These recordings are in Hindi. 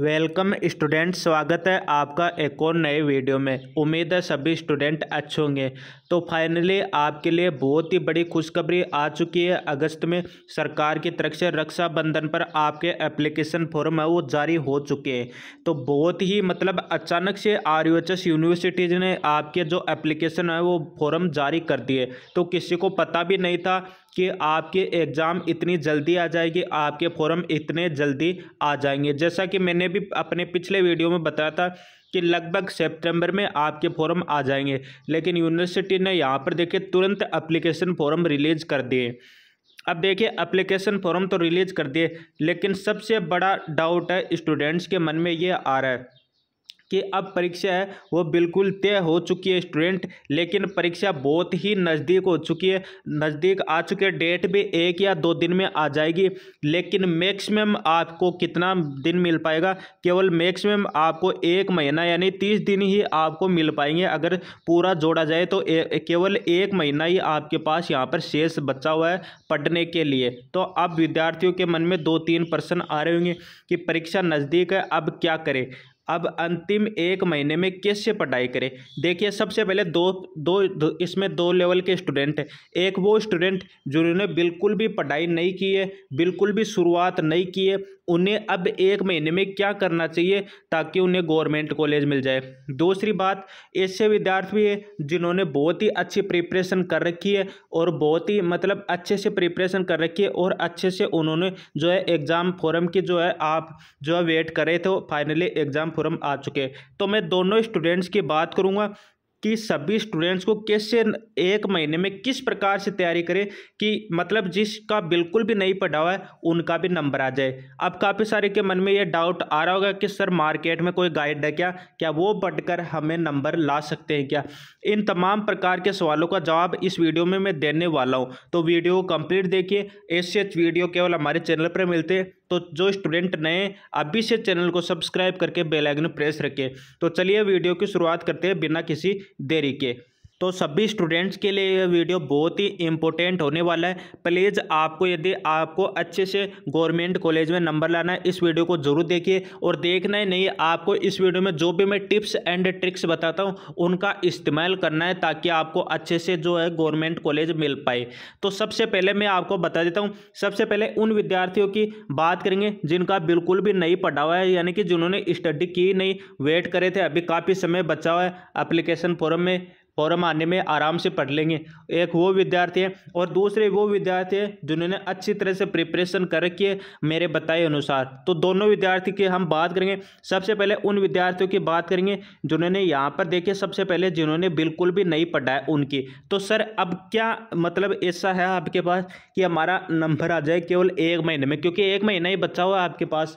वेलकम स्टूडेंट स्वागत है आपका एक और नए वीडियो में उम्मीद है सभी स्टूडेंट अच्छे होंगे तो फाइनली आपके लिए बहुत ही बड़ी खुशखबरी आ चुकी है अगस्त में सरकार की तरफ से रक्षाबंधन पर आपके एप्लीकेशन फॉर्म है वो जारी हो चुके हैं तो बहुत ही मतलब अचानक से आर यूनिवर्सिटीज़ ने आपके जो एप्लीकेशन है वो फॉर्म जारी कर दिए तो किसी को पता भी नहीं था कि आपके एग्ज़ाम इतनी जल्दी आ जाएगी आपके फॉर्म इतने जल्दी आ जाएंगे जैसा कि मैंने भी अपने पिछले वीडियो में बताया था कि लगभग सितंबर में आपके फॉर्म आ जाएंगे लेकिन यूनिवर्सिटी ने यहाँ पर देखे तुरंत अप्लीकेशन फॉर्म रिलीज कर दिए अब देखिए अप्लीकेशन फॉर्म तो रिलीज कर दिए लेकिन सबसे बड़ा डाउट है स्टूडेंट्स के मन में ये आ रहा है कि अब परीक्षा है वो बिल्कुल तय हो चुकी है स्टूडेंट लेकिन परीक्षा बहुत ही नज़दीक हो चुकी है नज़दीक आ चुके डेट भी एक या दो दिन में आ जाएगी लेकिन मैक्सिमम आपको कितना दिन मिल पाएगा केवल मैक्सिमम आपको एक महीना यानी तीस दिन ही आपको मिल पाएंगे अगर पूरा जोड़ा जाए तो केवल एक महीना ही आपके पास यहाँ पर शेष बचा हुआ है पढ़ने के लिए तो अब विद्यार्थियों के मन में दो तीन प्रश्न आ रहे होंगे कि परीक्षा नज़दीक है अब क्या करें अब अंतिम एक महीने में किससे पढ़ाई करें देखिए सबसे पहले दो, दो दो इसमें दो लेवल के स्टूडेंट हैं एक वो स्टूडेंट जिन्होंने बिल्कुल भी पढ़ाई नहीं की है बिल्कुल भी शुरुआत नहीं की है उन्हें अब एक महीने में क्या करना चाहिए ताकि उन्हें गवर्नमेंट कॉलेज मिल जाए दूसरी बात ऐसे विद्यार्थी हैं जिन्होंने बहुत ही अच्छी प्रिपरेशन कर रखी है और बहुत ही मतलब अच्छे से प्रिपरेशन कर रखी है और अच्छे से उन्होंने जो है एग्ज़ाम फॉरम की जो है आप जो है वेट करे तो फाइनली एग्ज़ाम खुरम आ चुके तो मैं दोनों स्टूडेंट्स की बात करूँगा कि सभी स्टूडेंट्स को कैसे एक महीने में किस प्रकार से तैयारी करें कि मतलब जिसका बिल्कुल भी नहीं पढ़ा हुआ है उनका भी नंबर आ जाए अब काफ़ी सारे के मन में ये डाउट आ रहा होगा कि सर मार्केट में कोई गाइड है क्या क्या वो पढ़कर हमें नंबर ला सकते हैं क्या इन तमाम प्रकार के सवालों का जवाब इस वीडियो में मैं देने वाला हूँ तो वीडियो कंप्लीट देखिए ऐसे वीडियो केवल हमारे चैनल पर मिलते हैं तो जो स्टूडेंट नए अभी से चैनल को सब्सक्राइब करके बेलाइकन प्रेस रखें तो चलिए वीडियो की शुरुआत करते हैं बिना किसी de तो सभी स्टूडेंट्स के लिए यह वीडियो बहुत ही इंपॉर्टेंट होने वाला है प्लीज़ आपको यदि आपको अच्छे से गवर्नमेंट कॉलेज में नंबर लाना है इस वीडियो को जरूर देखिए और देखना ही नहीं आपको इस वीडियो में जो भी मैं टिप्स एंड ट्रिक्स बताता हूँ उनका इस्तेमाल करना है ताकि आपको अच्छे से जो है गवर्नमेंट कॉलेज मिल पाए तो सबसे पहले मैं आपको बता देता हूँ सबसे पहले उन विद्यार्थियों की बात करेंगे जिनका बिल्कुल भी नहीं पढ़ा हुआ है यानी कि जिन्होंने स्टडी की नहीं वेट करे थे अभी काफ़ी समय बचा हुआ है अप्लीकेशन फॉरम में हम आने में आराम से पढ़ लेंगे एक वो विद्यार्थी हैं और दूसरे वो विद्यार्थी हैं जिन्होंने अच्छी तरह से प्रिपरेशन कर रखी है मेरे बताए अनुसार तो दोनों विद्यार्थी की हम बात करेंगे सबसे पहले उन विद्यार्थियों की बात करेंगे जिन्होंने यहाँ पर देखिए सबसे पहले जिन्होंने बिल्कुल भी नहीं पढ़ा है उनकी तो सर अब क्या मतलब ऐसा है आपके पास कि हमारा नंबर आ जाए केवल एक महीने में क्योंकि एक महीना ही बच्चा हुआ आपके पास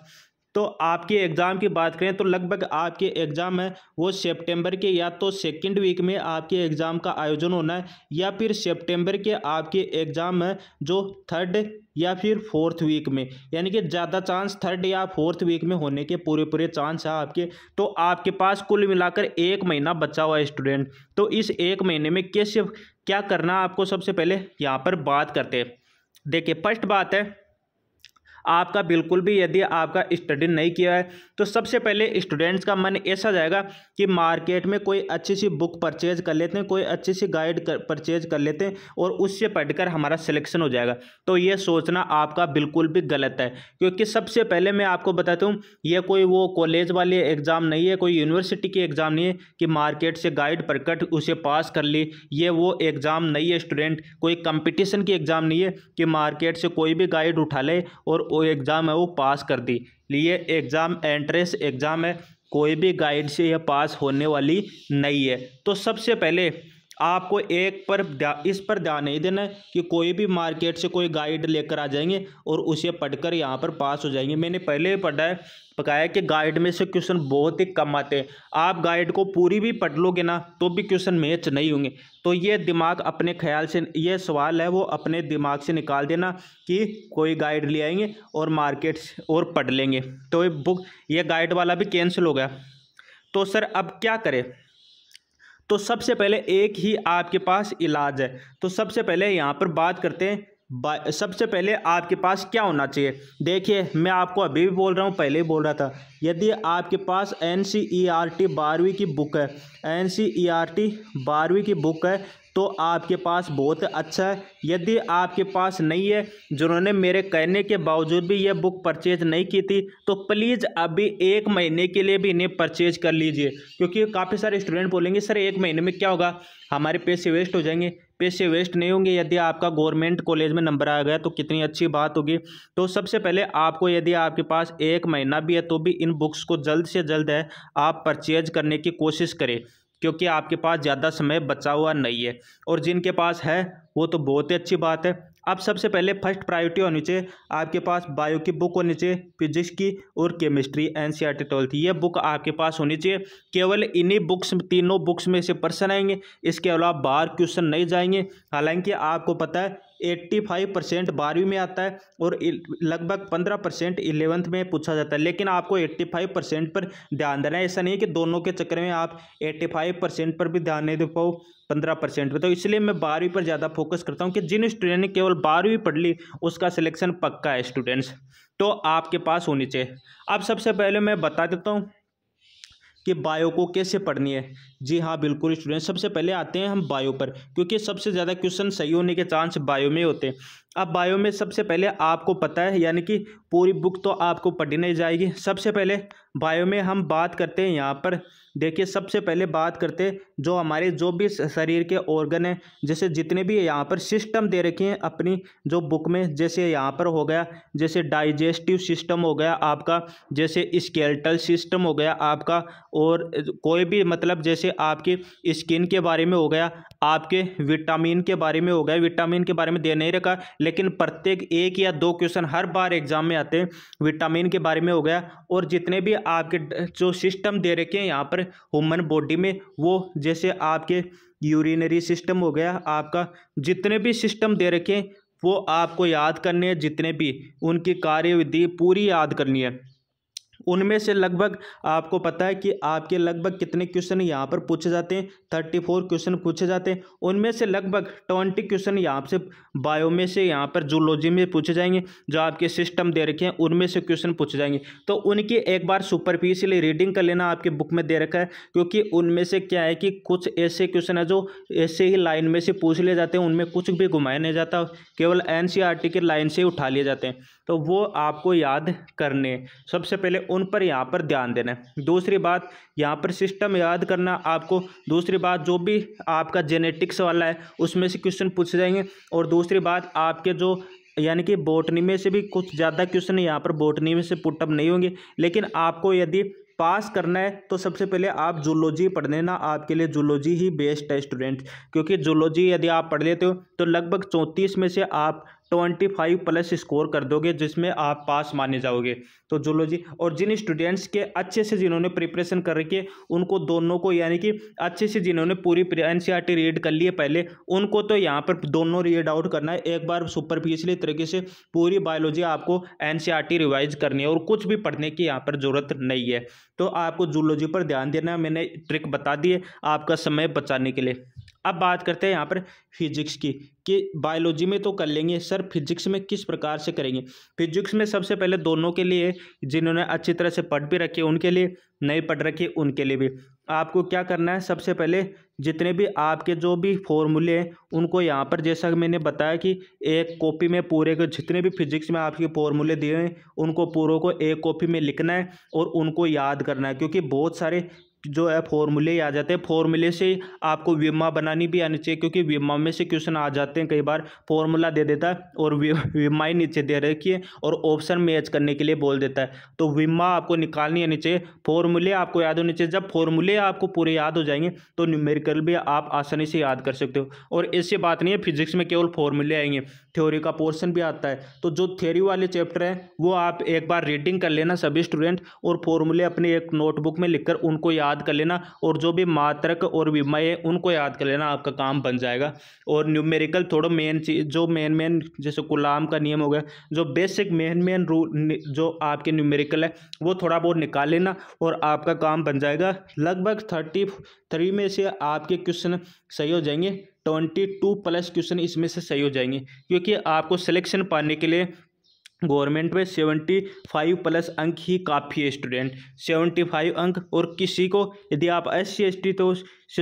तो आपके एग्ज़ाम की बात करें तो लगभग आपके एग्ज़ाम है वो सितंबर के या तो सेकंड वीक में आपके एग्ज़ाम का आयोजन होना है या फिर सितंबर के आपके एग्ज़ाम है जो थर्ड या फिर फोर्थ वीक में यानी कि ज़्यादा चांस थर्ड या फोर्थ वीक में होने के पूरे पूरे चांस है आपके तो आपके पास कुल मिलाकर एक महीना बचा हुआ है स्टूडेंट तो इस एक महीने में किस क्या करना आपको सबसे पहले यहाँ पर बात करते हैं देखिए फर्स्ट बात है आपका बिल्कुल भी यदि आपका स्टडी नहीं किया है तो सबसे पहले स्टूडेंट्स का मन ऐसा जाएगा कि मार्केट में कोई अच्छी सी बुक परचेज कर लेते हैं कोई अच्छी सी गाइड परचेज कर लेते हैं और उससे पढ़कर हमारा सिलेक्शन हो जाएगा तो ये सोचना आपका बिल्कुल भी गलत है क्योंकि सबसे पहले मैं आपको बताता हूँ ये कोई वो कॉलेज वाले एग्ज़ाम नहीं है कोई यूनिवर्सिटी की एग्ज़ाम नहीं है कि मार्केट से गाइड प्रकट उसे पास कर ली ये वो एग्ज़ाम नहीं है स्टूडेंट कोई कंपटीशन की एग्ज़ाम नहीं है कि मार्केट से कोई भी गाइड उठा ले और वो एग्ज़ाम है वो पास कर दी लिए एग्ज़ाम एंट्रेंस एग्ज़ाम है कोई भी गाइड से यह पास होने वाली नहीं है तो सबसे पहले आपको एक पर इस पर ध्यान नहीं देना कि कोई भी मार्केट से कोई गाइड लेकर आ जाएंगे और उसे पढ़कर यहाँ पर पास हो जाएंगे मैंने पहले ही पढ़ा है पकाया कि गाइड में से क्वेश्चन बहुत ही कम आते हैं आप गाइड को पूरी भी पढ़ लोगे ना तो भी क्वेश्चन मैच नहीं होंगे तो ये दिमाग अपने ख्याल से ये सवाल है वो अपने दिमाग से निकाल देना कि कोई गाइड ले आएंगे और मार्केट और पढ़ लेंगे तो ये बुक ये गाइड वाला भी कैंसिल हो गया तो सर अब क्या करें तो सबसे पहले एक ही आपके पास इलाज है तो सबसे पहले यहाँ पर बात करते हैं सबसे पहले आपके पास क्या होना चाहिए देखिए मैं आपको अभी भी बोल रहा हूँ पहले ही बोल रहा था यदि आपके पास N C E R T बारहवीं की बुक है N C E R T बारहवीं की बुक है तो आपके पास बहुत अच्छा है यदि आपके पास नहीं है जिन्होंने मेरे कहने के बावजूद भी यह बुक परचेज नहीं की थी तो प्लीज़ अभी एक महीने के लिए भी इन्हें परचेज कर लीजिए क्योंकि काफ़ी सारे स्टूडेंट बोलेंगे सर एक महीने में क्या होगा हमारे पैसे वेस्ट हो जाएंगे पैसे वेस्ट नहीं होंगे यदि आपका गवर्नमेंट कॉलेज में नंबर आ गया तो कितनी अच्छी बात होगी तो सबसे पहले आपको यदि आपके पास एक महीना भी है तो भी इन बुक्स को जल्द से जल्द है आप परचेज करने की कोशिश करें क्योंकि आपके पास ज़्यादा समय बचा हुआ नहीं है और जिनके पास है वो तो बहुत ही अच्छी बात है अब सबसे पहले फर्स्ट प्रायोरिटी होनी चाहिए आपके पास बायो की बुक होनी चाहिए फिजिक्स की और chemistry N C R T twelfth ये बुक आपके पास होनी चाहिए केवल इन्हीं बुक्स तीनों बुक्स में से पर्सन आएंगे इसके अलावा बाहर क्वेश्चन नहीं जाएंगे हालांकि आपको पता है 85 परसेंट बारहवीं में आता है और लगभग 15 परसेंट इलेवंथ में पूछा जाता है लेकिन आपको 85 परसेंट पर ध्यान देना है ऐसा नहीं है कि दोनों के चक्कर में आप 85 परसेंट पर भी ध्यान नहीं दे पाओ पंद्रह परसेंट पर तो इसलिए मैं बारहवीं पर ज़्यादा फोकस करता हूँ कि जिन स्टूडेंट ने केवल बारहवीं पढ़ ली उसका सिलेक्शन पक्का है स्टूडेंट्स तो आपके पास होनी चाहिए अब सबसे पहले मैं बता देता हूँ कि बायो को कैसे पढ़नी है जी हाँ बिल्कुल स्टूडेंट सबसे पहले आते हैं हम बायो पर क्योंकि सबसे ज़्यादा क्वेश्चन सही होने के चांस बायो में होते हैं अब बायो में सबसे पहले आपको पता है यानी कि पूरी बुक तो आपको पढ़ी नहीं जाएगी सबसे पहले बायो में हम बात करते हैं यहाँ पर देखिए सबसे पहले बात करते जो हमारे जो भी शरीर के ऑर्गन हैं जैसे जितने भी यहाँ पर सिस्टम दे रखे हैं अपनी जो बुक में जैसे यहाँ पर हो गया जैसे डाइजेस्टिव सिस्टम हो गया आपका जैसे स्केल्टल सिस्टम हो गया आपका और कोई भी मतलब जैसे आपके स्किन के बारे में हो गया आपके विटामिन के बारे में हो गया विटामिन के बारे में दे नहीं रखा लेकिन प्रत्येक एक या दो क्वेश्चन हर बार एग्जाम में आते हैं विटामिन के बारे में हो गया और जितने भी आपके जो सिस्टम दे रखे हैं यहाँ पर ह्यूमन बॉडी में वो जैसे आपके यूरिनरी सिस्टम हो गया आपका जितने भी सिस्टम दे रखे हैं वो आपको याद करने हैं जितने भी उनकी कार्यविधि पूरी याद करनी है उनमें से लगभग आपको पता है कि आपके लगभग कितने क्वेश्चन यहाँ पर पूछे जाते हैं थर्टी फोर क्वेश्चन पूछे जाते हैं उनमें से लगभग ट्वेंटी क्वेश्चन यहाँ से बायो में से यहाँ पर जूलॉजी में पूछे जाएंगे जो आपके सिस्टम दे रखे हैं उनमें से क्वेश्चन पूछे जाएंगे तो उनकी एक बार सुपरफिशियली रीडिंग कर लेना आपके बुक में दे रखा है क्योंकि उनमें से क्या है कि कुछ ऐसे क्वेश्चन है जो ऐसे ही लाइन में से पूछ लिए जाते हैं उनमें कुछ भी घुमाया नहीं जाता केवल एन के लाइन से उठा लिए जाते हैं तो वो आपको याद करने सबसे पहले उन पर यहाँ पर ध्यान देना है दूसरी बात यहाँ पर सिस्टम याद करना आपको दूसरी बात जो भी आपका जेनेटिक्स वाला है उसमें से क्वेश्चन पूछे जाएंगे और दूसरी बात आपके जो यानी कि बोटनी में से भी कुछ ज़्यादा क्वेश्चन यहाँ पर बोटनी में से पुटअप नहीं होंगे लेकिन आपको यदि पास करना है तो सबसे पहले आप जूलॉजी पढ़ लेना आपके लिए जूलॉजी ही बेस्ट है स्टूडेंट क्योंकि जूलॉजी यदि आप पढ़ लेते हो तो लगभग चौंतीस में से आप ट्वेंटी फाइव प्लस स्कोर कर दोगे जिसमें आप पास माने जाओगे तो जूलॉजी और जिन स्टूडेंट्स के अच्छे से जिन्होंने प्रिपरेशन कर रखी है उनको दोनों को यानी कि अच्छे से जिन्होंने पूरी एन रीड e कर ली है पहले उनको तो यहाँ पर दोनों रीड आउट करना है एक बार सुपरफिशली तरीके से पूरी बायोलॉजी आपको एन रिवाइज e करनी है और कुछ भी पढ़ने की यहाँ पर ज़रूरत नहीं है तो आपको जूलॉजी पर ध्यान देना मैंने ट्रिक बता दी है आपका समय बचाने के लिए अब बात करते हैं यहाँ पर फिजिक्स की कि बायोलॉजी में तो कर लेंगे सर फिजिक्स में किस प्रकार से करेंगे फिजिक्स में सबसे पहले दोनों के लिए जिन्होंने अच्छी तरह से पढ़ भी रखे उनके लिए नहीं पढ़ रखे उनके लिए भी आपको क्या करना है सबसे पहले जितने भी आपके जो भी फॉर्मूले हैं उनको यहाँ पर जैसा मैंने बताया कि एक कॉपी में पूरे को जितने भी फिजिक्स में आपके फॉर्मूले दिए हैं उनको पूरों को एक कॉपी में लिखना है और उनको याद करना है क्योंकि बहुत सारे जो है फॉर्मूले आ जाते हैं फॉर्मूले से आपको विमा बनानी भी आनी चाहिए क्योंकि विमा में से क्वेश्चन आ जाते हैं कई बार फॉर्मूला दे देता है और विमा ही नीचे दे रखी है और ऑप्शन मैच करने के लिए बोल देता है तो विमा आपको निकालनी आनी चाहिए फॉर्मूले आपको याद होने चाहिए जब फॉर्मूले आपको पूरे याद हो जाएंगे तो न्यूमेरिकल भी आप आसानी से याद कर सकते हो और ऐसी बात नहीं है फिजिक्स में केवल फॉर्मूले आएंगे थ्योरी का पोर्सन भी आता है तो जो थ्योरी वाले चैप्टर हैं वो आप एक बार रीडिंग कर लेना सभी स्टूडेंट और फॉर्मूले अपने एक नोटबुक में लिखकर उनको याद याद कर लेना और जो भी मात्रक और विमय है उनको याद कर लेना आपका काम बन जाएगा और न्यूमेरिकल थोड़ा मेन चीज जो मेन मेन जैसे गुलाम का नियम हो गया जो बेसिक मेन मेन रूल जो आपके न्यूमेरिकल है वो थोड़ा बहुत निकाल लेना और आपका काम बन जाएगा लगभग थर्टी थ्री में से आपके क्वेश्चन सही हो जाएंगे ट्वेंटी टू प्लस क्वेश्चन इसमें से सही हो जाएंगे क्योंकि आपको सिलेक्शन पाने के लिए गवर्नमेंट में सेवेंटी फाइव प्लस अंक ही काफ़ी है स्टूडेंट सेवेंटी फाइव अंक और किसी को यदि आप एस सी एस टी तो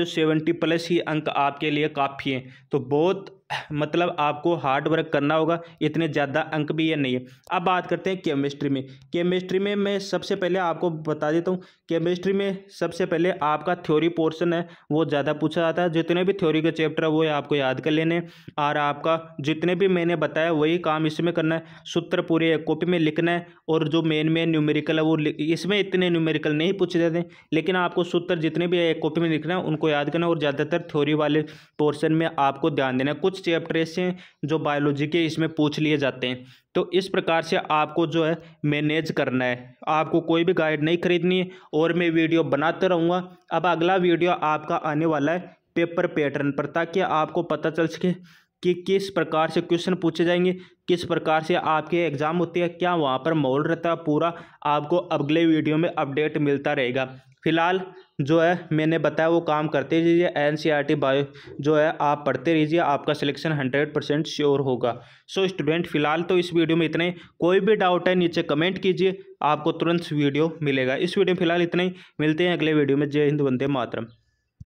सेवेंटी प्लस ही अंक आपके लिए काफ़ी हैं तो बहुत मतलब आपको हार्ड वर्क करना होगा इतने ज़्यादा अंक भी ये नहीं है अब बात करते हैं केमिस्ट्री में केमिस्ट्री में मैं सबसे पहले आपको बता देता हूँ केमिस्ट्री में सबसे पहले आपका थ्योरी पोर्शन है वो ज़्यादा पूछा जाता है जितने भी थ्योरी के चैप्टर है वो आपको याद कर लेने और आपका जितने भी मैंने बताया वही काम इसमें करना है सूत्र पूरे एक कॉपी में लिखना है और जो मेन मेन न्यूमेरिकल है वो इसमें इतने न्यूमेरिकल नहीं पूछे जाते लेकिन आपको सूत्र जितने भी एक कॉपी में लिखना है उनको याद करना और ज़्यादातर थ्योरी वाले पोर्सन में आपको ध्यान देना कुछ कुछ चैप्टर से जो बायोलॉजी के इसमें पूछ लिए जाते हैं तो इस प्रकार से आपको जो है मैनेज करना है आपको कोई भी गाइड नहीं खरीदनी है और मैं वीडियो बनाते रहूँगा अब अगला वीडियो आपका आने वाला है पेपर पैटर्न पर ताकि आपको पता चल सके कि किस प्रकार से क्वेश्चन पूछे जाएंगे किस प्रकार से आपके एग्ज़ाम होते हैं क्या वहाँ पर माहौल रहता है पूरा आपको अगले वीडियो में अपडेट मिलता रहेगा फिलहाल जो है मैंने बताया वो काम करते रहिए N C R T bio जो है आप पढ़ते रहिए आपका सिलेक्शन हंड्रेड परसेंट श्योर होगा सो so, स्टूडेंट फिलहाल तो इस वीडियो में इतने कोई भी डाउट है नीचे कमेंट कीजिए आपको तुरंत वीडियो मिलेगा इस वीडियो में फिलहाल इतने ही मिलते हैं अगले वीडियो में जय हिंद वंदे मातरम